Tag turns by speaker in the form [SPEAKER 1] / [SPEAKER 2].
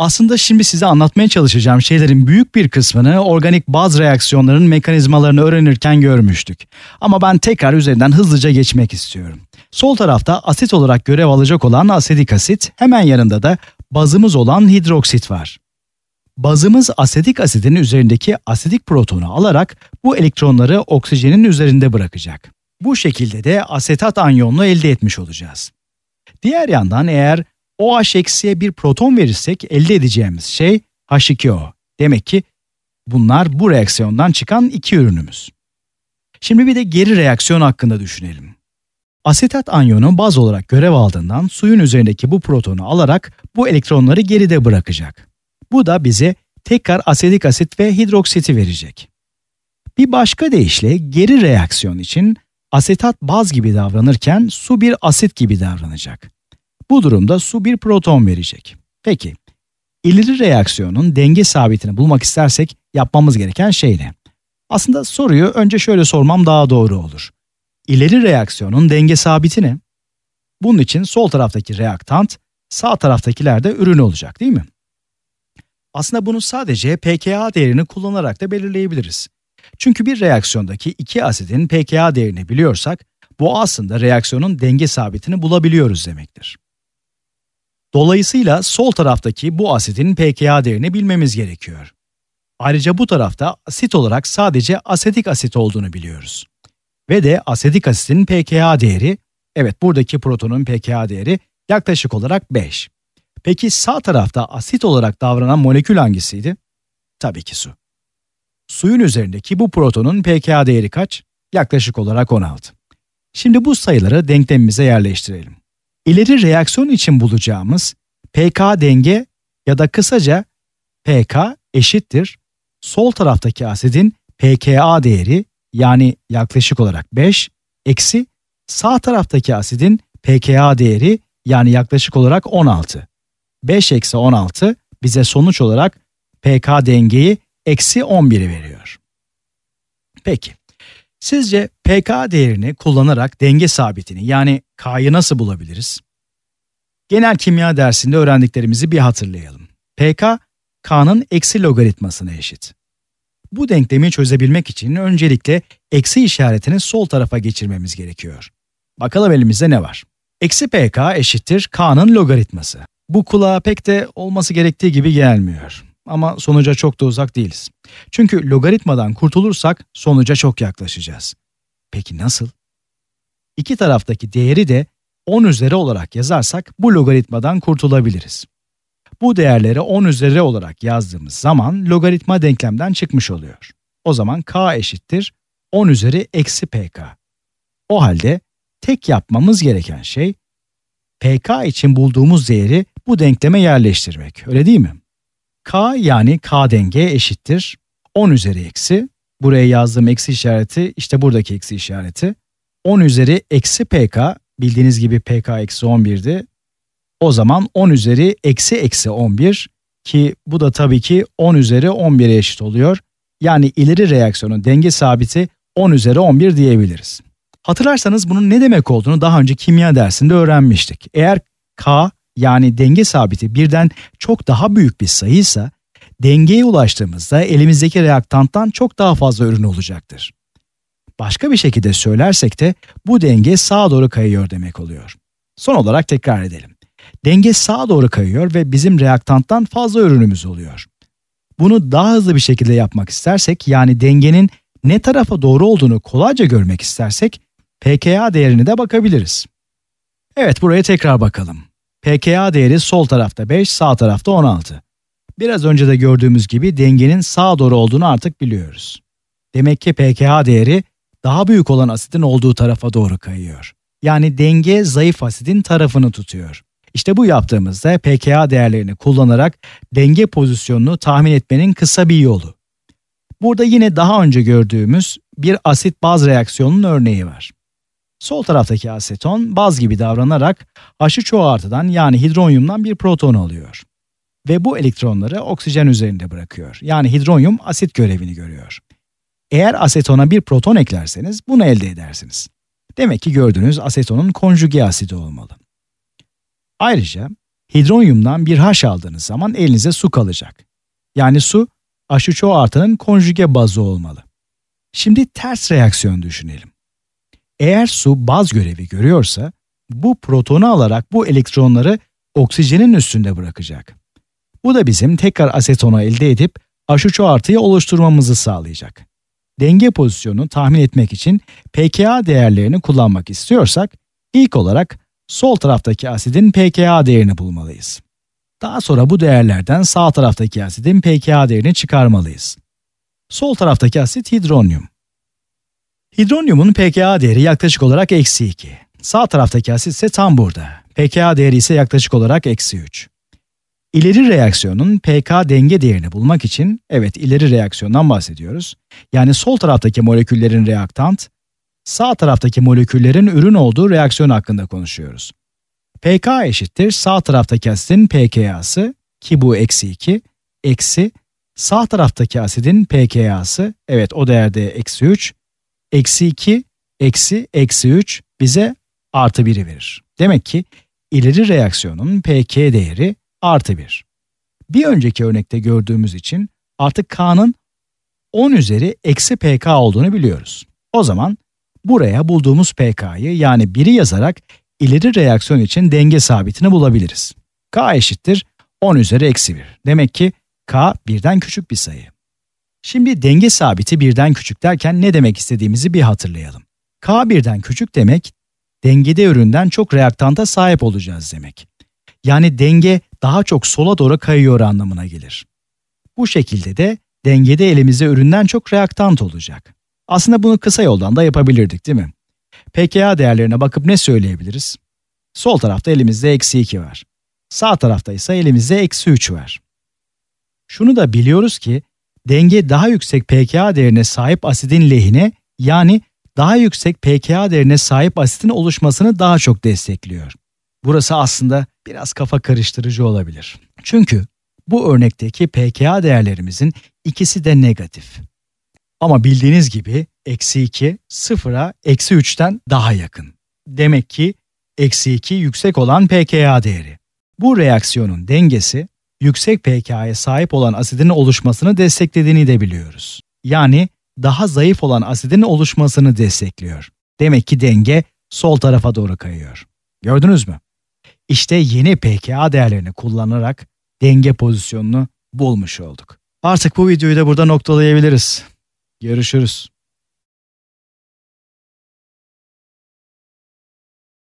[SPEAKER 1] Aslında şimdi size anlatmaya çalışacağım şeylerin büyük bir kısmını organik baz reaksiyonlarının mekanizmalarını öğrenirken görmüştük. Ama ben tekrar üzerinden hızlıca geçmek istiyorum. Sol tarafta asit olarak görev alacak olan asetik asit, hemen yanında da bazımız olan hidroksit var. Bazımız asetik asidin üzerindeki asetik protonu alarak bu elektronları oksijenin üzerinde bırakacak. Bu şekilde de asetat anyonunu elde etmiş olacağız. Diğer yandan eğer OH eksiye bir proton verirsek elde edeceğimiz şey H2O. Demek ki bunlar bu reaksiyondan çıkan iki ürünümüz. Şimdi bir de geri reaksiyon hakkında düşünelim. Asetat anyonu baz olarak görev aldığından suyun üzerindeki bu protonu alarak bu elektronları geride bırakacak. Bu da bize tekrar asetik asit ve hidroksiti verecek. Bir başka deyişle geri reaksiyon için asetat baz gibi davranırken su bir asit gibi davranacak. Bu durumda su bir proton verecek. Peki, ileri reaksiyonun denge sabitini bulmak istersek yapmamız gereken şey ne? Aslında soruyu önce şöyle sormam daha doğru olur. İleri reaksiyonun denge sabiti ne? Bunun için sol taraftaki reaktant, sağ taraftakiler de ürün olacak değil mi? Aslında bunu sadece pKa değerini kullanarak da belirleyebiliriz. Çünkü bir reaksiyondaki iki asidin pKa değerini biliyorsak, bu aslında reaksiyonun denge sabitini bulabiliyoruz demektir. Dolayısıyla sol taraftaki bu asetin pKa değerini bilmemiz gerekiyor. Ayrıca bu tarafta asit olarak sadece asetik asit olduğunu biliyoruz. Ve de asetik asitin pKa değeri, evet buradaki protonun pKa değeri yaklaşık olarak 5. Peki sağ tarafta asit olarak davranan molekül hangisiydi? Tabii ki su. Suyun üzerindeki bu protonun pKa değeri kaç? Yaklaşık olarak 16. Şimdi bu sayıları denklemimize yerleştirelim ileri reaksiyon için bulacağımız PK denge ya da kısaca PK eşittir sol taraftaki asidin pKa değeri yani yaklaşık olarak 5 eksi sağ taraftaki asidin pKa değeri yani yaklaşık olarak 16. 5 eksi 16 bize sonuç olarak pK dengeyi eksi 11'i veriyor. Peki, Sizce pk değerini kullanarak denge sabitini yani k'yı nasıl bulabiliriz? Genel kimya dersinde öğrendiklerimizi bir hatırlayalım. pk, k'nın eksi logaritmasına eşit. Bu denklemi çözebilmek için öncelikle eksi işaretini sol tarafa geçirmemiz gerekiyor. Bakalım elimizde ne var? Eksi pk eşittir k'nın logaritması. Bu kulağa pek de olması gerektiği gibi gelmiyor ama sonuca çok da uzak değiliz. Çünkü logaritmadan kurtulursak sonuca çok yaklaşacağız. Peki nasıl? İki taraftaki değeri de 10 üzeri olarak yazarsak bu logaritmadan kurtulabiliriz. Bu değerleri 10 üzeri olarak yazdığımız zaman logaritma denklemden çıkmış oluyor. O zaman k eşittir 10 üzeri eksi pk. O halde tek yapmamız gereken şey pk için bulduğumuz değeri bu denkleme yerleştirmek, öyle değil mi? K yani K denge eşittir 10 üzeri eksi. Buraya yazdığım eksi işareti işte buradaki eksi işareti. 10 üzeri eksi PK bildiğiniz gibi PK eksi 11'di. O zaman 10 üzeri eksi eksi 11 ki bu da tabii ki 10 üzeri 11'e eşit oluyor. Yani ileri reaksiyonun denge sabiti 10 üzeri 11 diyebiliriz. Hatırlarsanız bunun ne demek olduğunu daha önce kimya dersinde öğrenmiştik. Eğer K yani denge sabiti birden çok daha büyük bir sayıysa dengeye ulaştığımızda elimizdeki reaktanttan çok daha fazla ürün olacaktır. Başka bir şekilde söylersek de bu denge sağa doğru kayıyor demek oluyor. Son olarak tekrar edelim. Denge sağa doğru kayıyor ve bizim reaktanttan fazla ürünümüz oluyor. Bunu daha hızlı bir şekilde yapmak istersek yani dengenin ne tarafa doğru olduğunu kolayca görmek istersek pKa değerini de bakabiliriz. Evet buraya tekrar bakalım. PKA değeri sol tarafta 5, sağ tarafta 16. Biraz önce de gördüğümüz gibi dengenin sağa doğru olduğunu artık biliyoruz. Demek ki PKA değeri daha büyük olan asidin olduğu tarafa doğru kayıyor. Yani denge zayıf asidin tarafını tutuyor. İşte bu yaptığımızda pKa değerlerini kullanarak denge pozisyonunu tahmin etmenin kısa bir yolu. Burada yine daha önce gördüğümüz bir asit baz reaksiyonunun örneği var. Sol taraftaki aseton baz gibi davranarak H'ı çoğu yani hidronyumdan bir proton alıyor. Ve bu elektronları oksijen üzerinde bırakıyor. Yani hidronyum asit görevini görüyor. Eğer asetona bir proton eklerseniz bunu elde edersiniz. Demek ki gördüğünüz asetonun konjüge asidi olmalı. Ayrıca hidronyumdan bir haş aldığınız zaman elinize su kalacak. Yani su H3O artının konjüge bazı olmalı. Şimdi ters reaksiyon düşünelim. Eğer su baz görevi görüyorsa bu protonu alarak bu elektronları oksijenin üstünde bırakacak. Bu da bizim tekrar asetonu elde edip H3O artıyı oluşturmamızı sağlayacak. Denge pozisyonunu tahmin etmek için pKa değerlerini kullanmak istiyorsak ilk olarak sol taraftaki asidin pKa değerini bulmalıyız. Daha sonra bu değerlerden sağ taraftaki asidin pKa değerini çıkarmalıyız. Sol taraftaki asit hidronyum. Hidronyumun pKa değeri yaklaşık olarak eksi 2. Sağ taraftaki asit ise tam burada. pKa değeri ise yaklaşık olarak eksi 3. İleri reaksiyonun pK denge değerini bulmak için, evet ileri reaksiyondan bahsediyoruz. Yani sol taraftaki moleküllerin reaktant, sağ taraftaki moleküllerin ürün olduğu reaksiyon hakkında konuşuyoruz. pK eşittir sağ taraftaki asitin pKa'sı ki bu eksi 2, eksi sağ taraftaki asidin pKa'sı, evet o değerde eksi 3, eksi 2 eksi eksi 3 bize artı 1'i verir. Demek ki ileri reaksiyonun pK değeri artı 1. Bir önceki örnekte gördüğümüz için artık K'nın 10 üzeri eksi pK olduğunu biliyoruz. O zaman buraya bulduğumuz pK'yı yani 1'i yazarak ileri reaksiyon için denge sabitini bulabiliriz. K eşittir 10 üzeri eksi 1. Demek ki K birden küçük bir sayı. Şimdi denge sabiti birden küçük derken ne demek istediğimizi bir hatırlayalım. K birden küçük demek, dengede üründen çok reaktanta sahip olacağız demek. Yani denge daha çok sola doğru kayıyor anlamına gelir. Bu şekilde de dengede elimizde üründen çok reaktant olacak. Aslında bunu kısa yoldan da yapabilirdik değil mi? pKa değerlerine bakıp ne söyleyebiliriz? Sol tarafta elimizde eksi 2 var. Sağ tarafta ise elimizde eksi 3 var. Şunu da biliyoruz ki denge daha yüksek pKa değerine sahip asidin lehine yani daha yüksek pKa değerine sahip asidin oluşmasını daha çok destekliyor. Burası aslında biraz kafa karıştırıcı olabilir. Çünkü bu örnekteki pKa değerlerimizin ikisi de negatif. Ama bildiğiniz gibi eksi 2 sıfıra eksi 3'ten daha yakın. Demek ki eksi 2 yüksek olan pKa değeri. Bu reaksiyonun dengesi yüksek pK'ye sahip olan asidin oluşmasını desteklediğini de biliyoruz. Yani daha zayıf olan asidin oluşmasını destekliyor. Demek ki denge sol tarafa doğru kayıyor. Gördünüz mü? İşte yeni pKa değerlerini kullanarak denge pozisyonunu bulmuş olduk. Artık bu videoyu da burada noktalayabiliriz. Görüşürüz.